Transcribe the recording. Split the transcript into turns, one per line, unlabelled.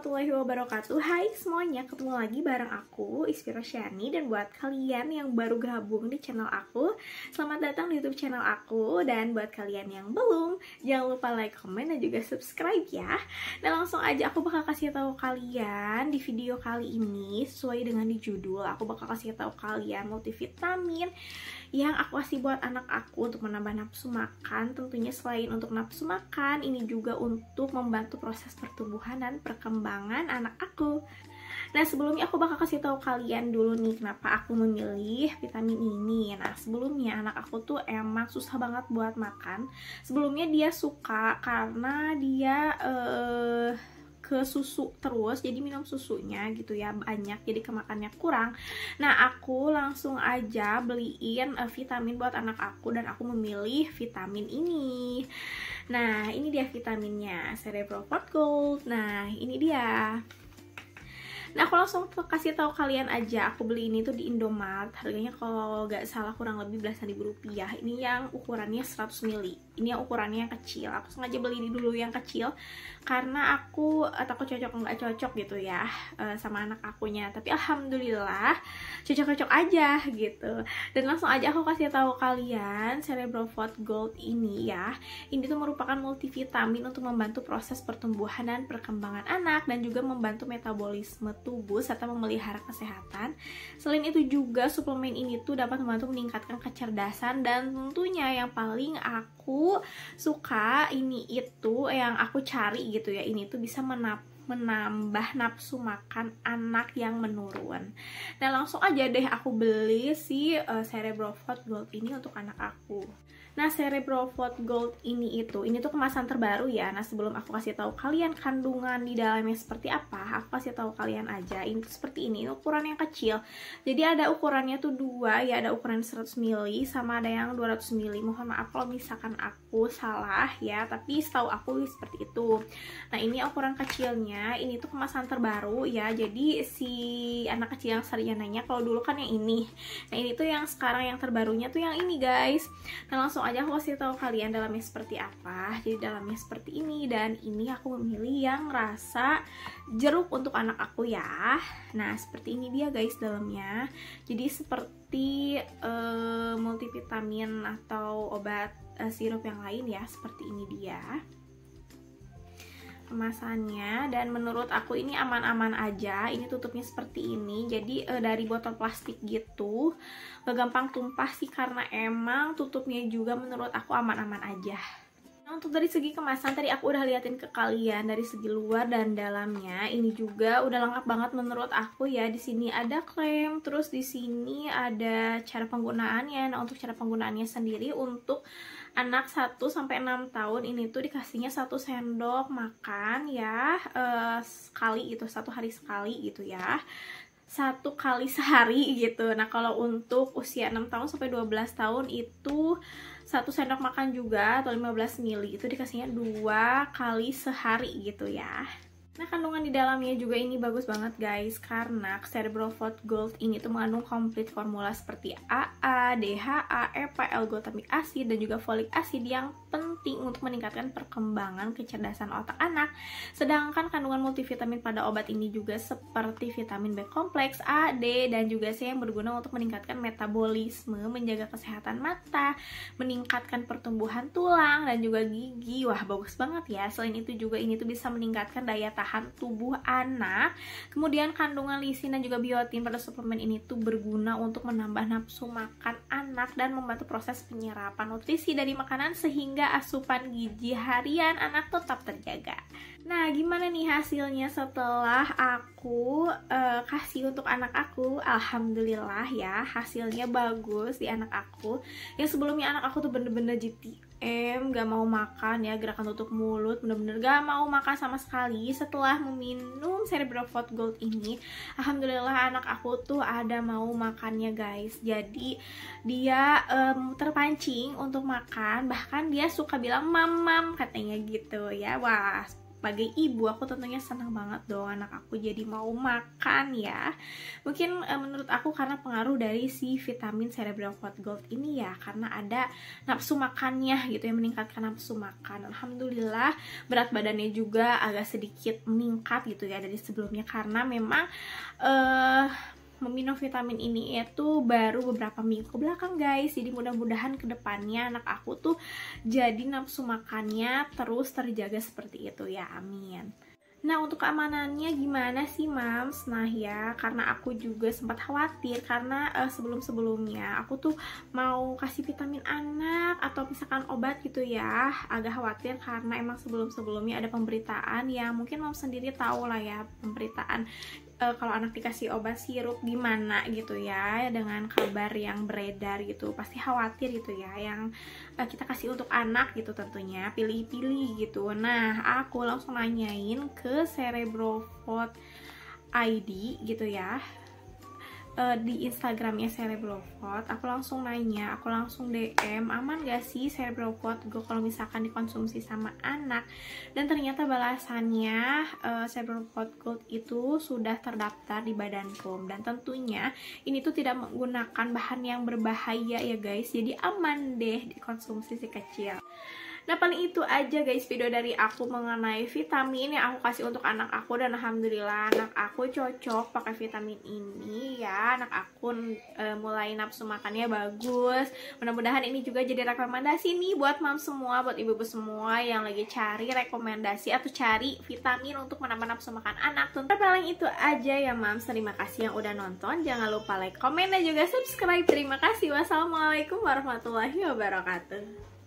warahmatullahi wabarakatuh Hai semuanya, ketemu lagi bareng aku, Ispiro Shani Dan buat kalian yang baru gabung di channel aku Selamat datang di youtube channel aku Dan buat kalian yang belum, jangan lupa like, comment, dan juga subscribe ya Nah langsung aja aku bakal kasih tahu kalian Di video kali ini, sesuai dengan di judul Aku bakal kasih tahu kalian multivitamin Yang aku kasih buat anak aku untuk menambah nafsu makan Tentunya selain untuk nafsu makan, ini juga untuk membantu proses pertumbuhan dan perkembangan perkembangan anak aku. Nah sebelumnya aku bakal kasih tahu kalian dulu nih kenapa aku memilih vitamin ini. Nah sebelumnya anak aku tuh emang susah banget buat makan. Sebelumnya dia suka karena dia uh, ke susu terus jadi minum susunya gitu ya banyak jadi kemakannya kurang nah aku langsung aja beliin uh, vitamin buat anak aku dan aku memilih vitamin ini nah ini dia vitaminnya cerebral pot gold nah ini dia Nah aku langsung kasih tahu kalian aja Aku beli ini tuh di Indomart Harganya kalau nggak salah kurang lebih belasan ribu rupiah Ini yang ukurannya 100 mili ini ukurannya yang kecil aku sengaja beli ini dulu yang kecil karena aku eh, takut cocok nggak cocok gitu ya eh, sama anak akunya tapi alhamdulillah cocok-cocok aja gitu dan langsung aja aku kasih tahu kalian fort Gold ini ya ini tuh merupakan multivitamin untuk membantu proses pertumbuhan dan perkembangan anak dan juga membantu metabolisme tubuh serta memelihara kesehatan selain itu juga suplemen ini tuh dapat membantu meningkatkan kecerdasan dan tentunya yang paling aku suka ini itu yang aku cari gitu ya ini tuh bisa menap menambah nafsu makan anak yang menurun. Nah langsung aja deh aku beli si uh, eh, Cerebro Gold ini untuk anak aku. Nah, seri Gold ini itu, ini tuh kemasan terbaru ya. Nah, sebelum aku kasih tahu kalian kandungan di dalamnya seperti apa, aku kasih tahu kalian aja. Ini tuh seperti ini, ukuran yang kecil. Jadi ada ukurannya tuh dua, ya ada ukuran 100 ml sama ada yang 200 ml. Mohon maaf kalau misalkan aku salah ya, tapi setahu aku seperti itu. Nah, ini ukuran kecilnya, ini tuh kemasan terbaru ya. Jadi si anak kecil yang sarjananya kalau dulu kan yang ini. Nah, ini tuh yang sekarang yang terbarunya tuh yang ini, guys. Nah, langsung langsung aja aku kasih tahu kalian dalamnya seperti apa jadi dalamnya seperti ini dan ini aku memilih yang rasa jeruk untuk anak aku ya nah seperti ini dia guys dalamnya jadi seperti uh, multivitamin atau obat uh, sirup yang lain ya seperti ini dia kemasannya dan menurut aku ini aman-aman aja ini tutupnya seperti ini jadi e, dari botol plastik gitu gak gampang tumpah sih karena emang tutupnya juga menurut aku aman-aman aja Nah, untuk dari segi kemasan tadi aku udah liatin ke kalian dari segi luar dan dalamnya. Ini juga udah lengkap banget menurut aku ya. Di sini ada klaim, terus di sini ada cara penggunaannya. Nah, untuk cara penggunaannya sendiri untuk anak 1 sampai enam tahun ini tuh dikasihnya satu sendok makan ya eh, sekali itu satu hari sekali gitu ya satu kali sehari gitu. Nah, kalau untuk usia 6 tahun sampai 12 tahun itu satu sendok makan juga atau 15 mili itu dikasihnya dua kali sehari gitu ya. Nah, kandungan di dalamnya juga ini bagus banget guys karena Cerebral Fort Gold ini tuh mengandung komplit formula seperti AA, DHA, EPA, L-glutamic acid dan juga folic acid yang penting untuk meningkatkan perkembangan kecerdasan otak anak. Sedangkan kandungan multivitamin pada obat ini juga seperti vitamin B kompleks, A, D dan juga C yang berguna untuk meningkatkan metabolisme, menjaga kesehatan mata, meningkatkan pertumbuhan tulang dan juga gigi. Wah, bagus banget ya. Selain itu juga ini tuh bisa meningkatkan daya tahan tubuh anak. Kemudian kandungan lisin dan juga biotin pada suplemen ini tuh berguna untuk menambah nafsu makan anak dan membantu proses penyerapan nutrisi dari makanan sehingga asupan gizi harian anak tetap terjaga. Nah, gimana nih hasilnya setelah aku uh, kasih untuk anak aku? Alhamdulillah ya, hasilnya bagus di anak aku. Yang sebelumnya anak aku tuh bener-bener GTO M gak mau makan ya gerakan tutup mulut bener-bener gak mau makan sama sekali setelah meminum Cerebrovot Gold ini Alhamdulillah anak aku tuh ada mau makannya guys jadi dia um, terpancing untuk makan bahkan dia suka bilang mam mam katanya gitu ya wah sebagai ibu aku tentunya senang banget dong anak aku jadi mau makan ya mungkin e, menurut aku karena pengaruh dari si vitamin cerebral quad gold ini ya karena ada nafsu makannya gitu yang meningkatkan nafsu makan alhamdulillah berat badannya juga agak sedikit meningkat gitu ya dari sebelumnya karena memang e, meminum vitamin ini itu baru beberapa minggu ke belakang guys jadi mudah-mudahan kedepannya anak aku tuh jadi nafsu makannya terus terjaga seperti itu ya amin Nah untuk keamanannya gimana sih mams? Nah ya karena aku juga sempat khawatir karena uh, sebelum-sebelumnya aku tuh mau kasih vitamin anak atau misalkan obat gitu ya agak khawatir karena emang sebelum-sebelumnya ada pemberitaan ya mungkin mams sendiri tahu lah ya pemberitaan uh, kalau anak dikasih obat sirup gimana gitu ya dengan kabar yang beredar gitu pasti khawatir gitu ya yang uh, kita kasih untuk anak gitu tentunya pilih-pilih gitu nah aku langsung nanyain ke cerebrofot ID gitu ya uh, di Instagramnya Cerebrovot, aku langsung nanya, aku langsung DM, aman gak sih Cerebrovot gue kalau misalkan dikonsumsi sama anak? Dan ternyata balasannya uh, eh, Cerebrovot Gold itu sudah terdaftar di Badan POM dan tentunya ini tuh tidak menggunakan bahan yang berbahaya ya guys, jadi aman deh dikonsumsi si kecil. Nah paling itu aja guys video dari aku mengenai vitamin yang aku kasih untuk anak aku dan alhamdulillah anak aku cocok pakai vitamin ini ya anak aku e, mulai nafsu makannya bagus mudah-mudahan ini juga jadi rekomendasi nih buat mam semua buat ibu-ibu semua yang lagi cari rekomendasi atau cari vitamin untuk menambah nafsu makan anak tuh nah, paling itu aja ya mam terima kasih yang udah nonton jangan lupa like komen dan juga subscribe terima kasih wassalamualaikum warahmatullahi wabarakatuh